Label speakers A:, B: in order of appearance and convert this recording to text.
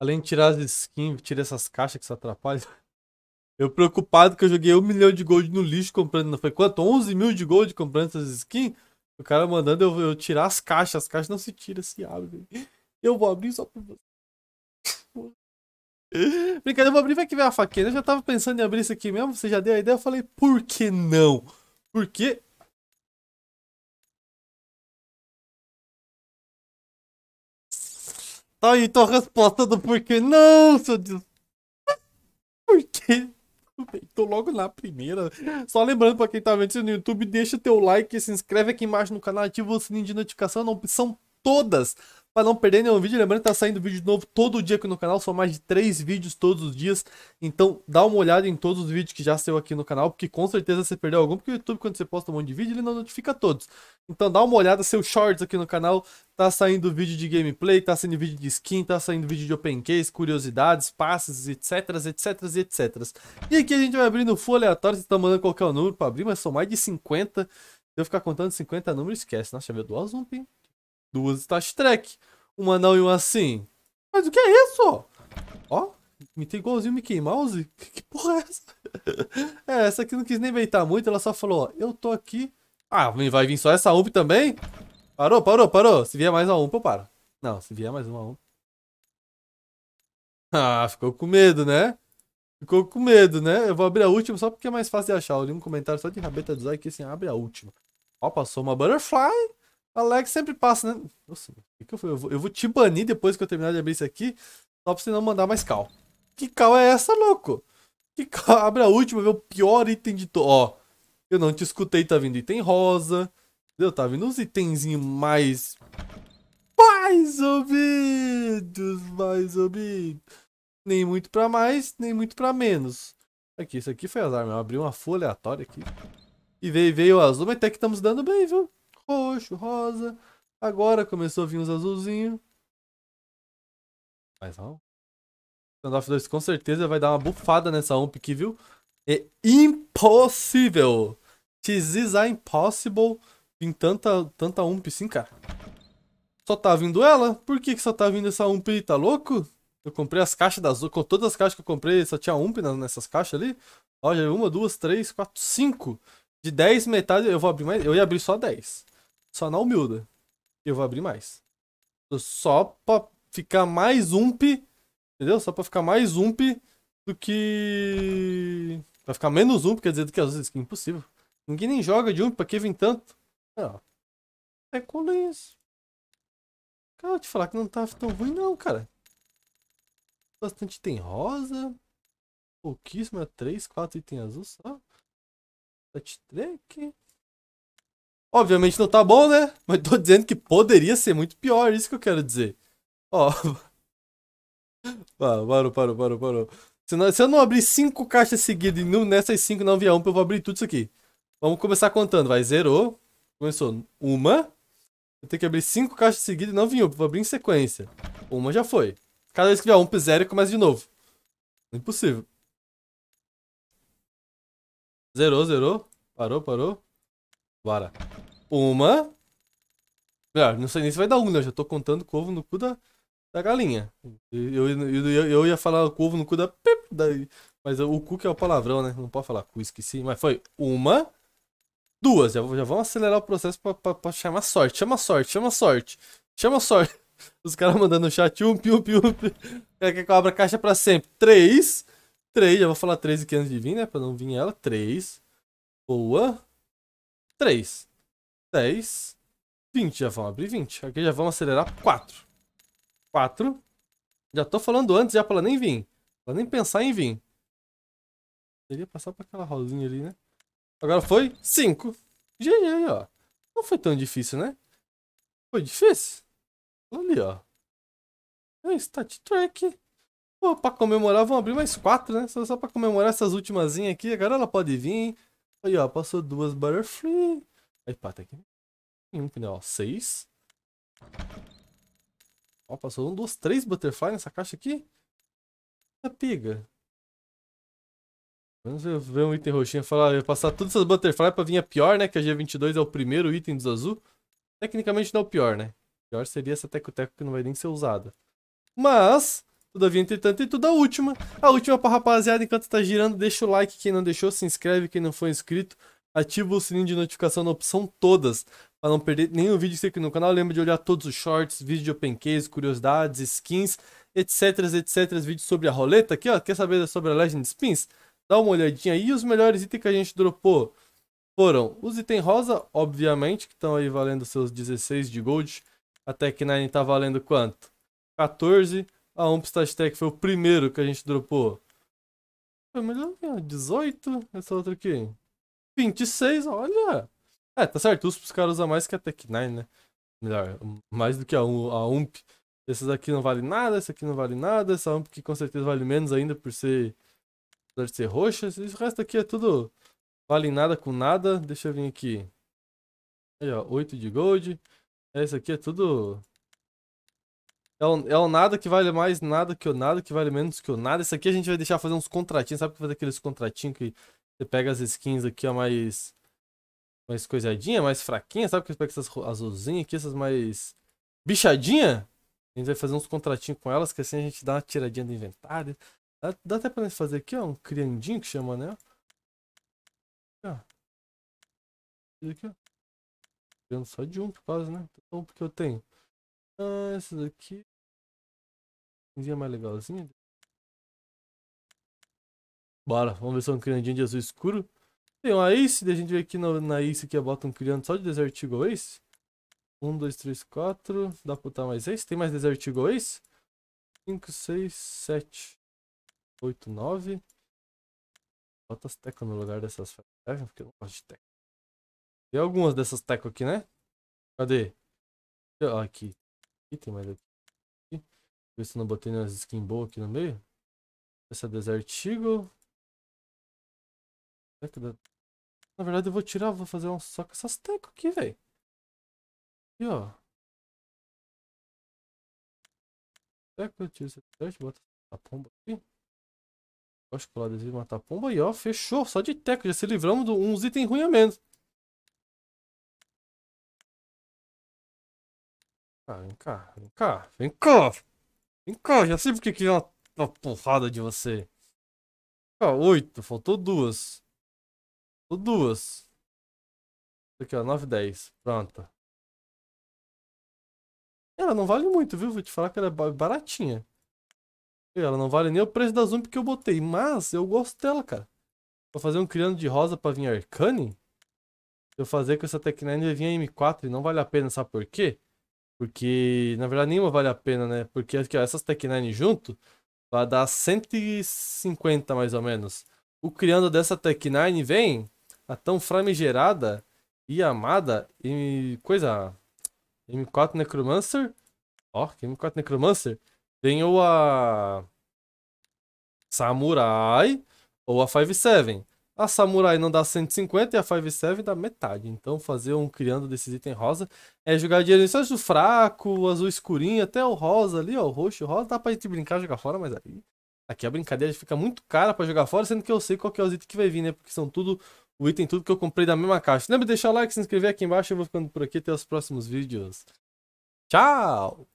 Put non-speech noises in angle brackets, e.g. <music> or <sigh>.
A: Além de tirar as skins, tira essas caixas que se atrapalham. <laughs> Eu preocupado que eu joguei um milhão de gold no lixo comprando. Não foi quanto? 11 mil de gold comprando essas skins? O cara mandando eu, eu tirar as caixas. As caixas não se tiram, se abrem. <laughs> Eu vou abrir só pra você. <laughs> Brincadeira, eu vou abrir, vai que vem a faquinha. Eu já tava pensando em abrir isso aqui mesmo, você já deu a ideia. Eu falei, por que não? Porque Tá aí então tua resposta do porquê não, seu Deus. Por quê? Tô logo na primeira. Só lembrando pra quem tá vendo isso no YouTube, deixa teu like, se inscreve aqui embaixo no canal, ativa o sininho de notificação na opção todas para não perder nenhum vídeo. Lembrando que tá saindo vídeo novo todo dia aqui no canal, são mais de 3 vídeos todos os dias. Então dá uma olhada em todos os vídeos que já saiu aqui no canal, porque com certeza você perdeu algum, porque o YouTube quando você posta um monte de vídeo, ele não notifica todos. Então dá uma olhada, seus shorts aqui no canal, tá saindo vídeo de gameplay, tá saindo vídeo de skin, tá saindo vídeo de open case, curiosidades, passes, etc, etc, etc. E aqui a gente vai abrindo full aleatório, vocês estão mandando qualquer número para abrir, mas são mais de 50. Se eu ficar contando 50 números, esquece. Nossa, já veio duas zumbi, Duas touch track uma não e uma sim. Mas o que é isso? Ó, me tem igualzinho Mickey Mouse? Que, que porra é essa? <laughs> é, essa aqui não quis nem beitar muito, ela só falou, ó, eu tô aqui. Ah, vai vir só essa ump também? Parou, parou, parou. Se vier mais uma ump, eu paro. Não, se vier mais uma ump. <laughs> Ah, ficou com medo, né? Ficou com medo, né? Eu vou abrir a última só porque é mais fácil de achar. Eu li um comentário só de rabeta do Zai que assim, abre a última. Ó, passou uma butterfly. Alex sempre passa, né? Nossa, que que eu, eu, vou, eu vou te banir depois que eu terminar de abrir isso aqui, só pra você não mandar mais cal. Que cal é essa, louco? Que cal? <laughs> Abre a última, meu o pior item de to... Ó, eu não te escutei, tá vindo item rosa. Entendeu? Tá vindo uns itenzinhos mais... Mais ouvidos, mais ouvidos. Nem muito pra mais, nem muito pra menos. Aqui, isso aqui foi azar, meu. Eu abri uma folha aleatória aqui. E veio, veio o azul, mas até que estamos dando bem, viu? roxo, rosa. Agora começou a vir os azulzinhos. Mais um. Standoff 2 com certeza vai dar uma bufada nessa ump aqui, viu? É impossível! This is impossible em tanta, tanta ump sim, cara. Só tá vindo ela? Por que, que só tá vindo essa ump aí? Tá louco? Eu comprei as caixas das... Com todas as caixas que eu comprei, só tinha ump nessas caixas ali. Olha, uma, duas, três, quatro, cinco. De 10, metade... Eu vou abrir mais... Eu ia abrir só 10. Só na humilda. Eu vou abrir mais. Só pra ficar mais ump. Entendeu? Só pra ficar mais ump do que. Pra ficar menos ump, quer dizer, do que as skins. Impossível. Ninguém nem joga de ump, pra que vem tanto? É quando isso. Cara, eu te falar que não tá tão ruim, não, cara. Bastante tem rosa. Pouquíssimo, 3, 4 item azul só. Touch track. Obviamente não tá bom, né? Mas tô dizendo que poderia ser muito pior, isso que eu quero dizer. Ó. <laughs> Parou, parou, parou, parou, parou. Se, não, se eu não abrir cinco caixas seguidas e não, nessas cinco não vier um, eu vou abrir tudo isso aqui. Vamos começar contando, vai. Zerou. Começou uma. Eu tenho que abrir cinco caixas seguidas e não vir um, eu vou abrir em sequência. Uma já foi. Cada vez que vier um, zero e começa de novo. Impossível. Zerou, zerou. Parou, parou. Bora. Uma. É, não sei nem se vai dar um, né? Eu já tô contando o ovo no cu da, da galinha. Eu, eu, eu, eu ia falar o ovo no cu da, Mas o cu que é o palavrão, né? Não pode falar cu, esqueci. Mas foi uma. Duas. Já, já vamos acelerar o processo pra, pra, pra chamar sorte. Chama sorte, chama sorte. Chama sorte. <laughs> Os caras mandando no chat. Um, piu, piu, Quer que abra a caixa pra sempre. Três. Três. Já vou falar três aqui antes de vir, né? Pra não vir ela. Três. Boa. Três. 10, 20. Já vamos abrir 20. Aqui já vamos acelerar 4. 4. Já tô falando antes já pra ela nem vir. Pra nem pensar em vir. Deveria passar pra aquela rosinha ali, né? Agora foi 5. GG, ó. Não foi tão difícil, né? Foi difícil? Ali, ó. É Stat Track. Pô, pra comemorar, vamos abrir mais 4, né? Só, só pra comemorar essas últimas aqui. Agora ela pode vir, hein? Aí, ó, passou duas Butterfly. Epá, tá aqui. um pneu, ó. Seis. Ó, passou um, duas, três butterfly nessa caixa aqui. Tá piga. Vamos ver um item roxinho. Falar, ia passar todas essas butterfly pra vir a pior, né? Que a G22 é o primeiro item dos azul. Tecnicamente não é o pior, né? O pior seria essa teco-teco que não vai nem ser usada. Mas, todavia, entretanto, e tudo a última. A última pra rapaziada, enquanto tá girando, deixa o like quem não deixou, se inscreve quem não foi inscrito ativa o sininho de notificação na opção todas para não perder nenhum vídeo que aqui no canal. Lembra de olhar todos os shorts, vídeos de open case, curiosidades, skins, etc, etc, vídeos sobre a roleta aqui, ó. Quer saber sobre a Legend Spins? Dá uma olhadinha aí. E os melhores itens que a gente dropou foram os itens rosa, obviamente, que estão aí valendo seus 16 de gold. A Tech 9 está valendo quanto? 14. A Umpstat Tech foi o primeiro que a gente dropou. Foi melhor 18. Essa outra aqui. 26, olha. É, tá certo. USP os caras usam mais que a Tech 9, né? Melhor, mais do que a, a UMP. esses daqui não vale nada, essa aqui não vale nada, essa UMP que com certeza vale menos ainda por ser, por ser roxa. Esse resto aqui é tudo vale nada com nada. Deixa eu vir aqui. Aí, ó, 8 de gold. Essa aqui é tudo... É o, é o nada que vale mais nada que o nada, que vale menos que o nada. esse aqui a gente vai deixar fazer uns contratinhos. Sabe que fazer aqueles contratinhos que você pega as skins aqui, ó, mais. Mais coisadinha, mais fraquinha, sabe? Que você pega essas azulzinhas aqui, essas mais. Bichadinha? A gente vai fazer uns contratinhos com elas, que assim a gente dá uma tiradinha do inventário. Dá, dá até pra gente fazer aqui, ó, um criandinho que chama, né? Ó. aqui, ó.
B: Criando só de um, por causa, né? Então, porque eu tenho. Ah, esse daqui.
A: dia mais legalzinha. Bora, vamos ver se é um Criandinho de azul escuro. Tem uma Ace, daí a gente vê aqui no, na Ace que bota um Criando só de Desert Eagle Ace. 1, 2, 3, 4. Dá pra botar mais Ace? Tem mais Desert Eagle Ace? 5, 6, 7, 8, 9.
B: Bota as tecas no lugar dessas teclas, é, porque eu não gosto de teclas. Tem algumas dessas tecas aqui, né? Cadê? aqui. Aqui tem mais aqui. aqui. Ver se eu não botei nenhuma skin boa aqui no meio. Essa é Desert Eagle. Na verdade eu vou tirar, vou fazer um só com essas tecas aqui, velho. E ó. teco, eu tiro esse teste, bota a pomba aqui. Acho que lá desvio matar a pomba e ó, fechou. Só de teco já se livramos de uns itens ruins a menos. Ah, vem cá, vem cá, vem cá. Vem cá, já sei porque que é uma, uma porrada de você. Ah, oito, faltou duas. Duas. Aqui, ó, 9, 10. Pronto.
A: Ela não vale muito, viu? Vou te falar que ela é baratinha. Ela não vale nem o preço da Zump que eu botei, mas eu gosto dela, cara. Vou fazer um criando de rosa pra vir Arcane? Se eu fazer com essa Tech9 vai vir a M4 e não vale a pena, sabe por quê? Porque, na verdade, nenhuma vale a pena, né? Porque aqui, ó, essas Tech9 junto vai dar 150 mais ou menos. O criando dessa Tech9 vem a tão framigerada e amada e coisa M4 Necromancer. Ó, oh, M4 Necromancer tem ou a Samurai ou a 57. A Samurai não dá 150 e a 57 dá metade. Então fazer um criando desses itens rosa é jogar dinheiro em azul fraco, azul escurinho, até o rosa ali, ó, o roxo, o rosa, dá pra gente brincar, jogar fora, mas aí Aqui a brincadeira fica muito cara para jogar fora, sendo que eu sei qual que é os itens que vai vir, né? Porque são tudo o item tudo que eu comprei da mesma caixa. Lembra de deixar o like, se inscrever aqui embaixo. Eu vou ficando por aqui até os próximos vídeos. Tchau!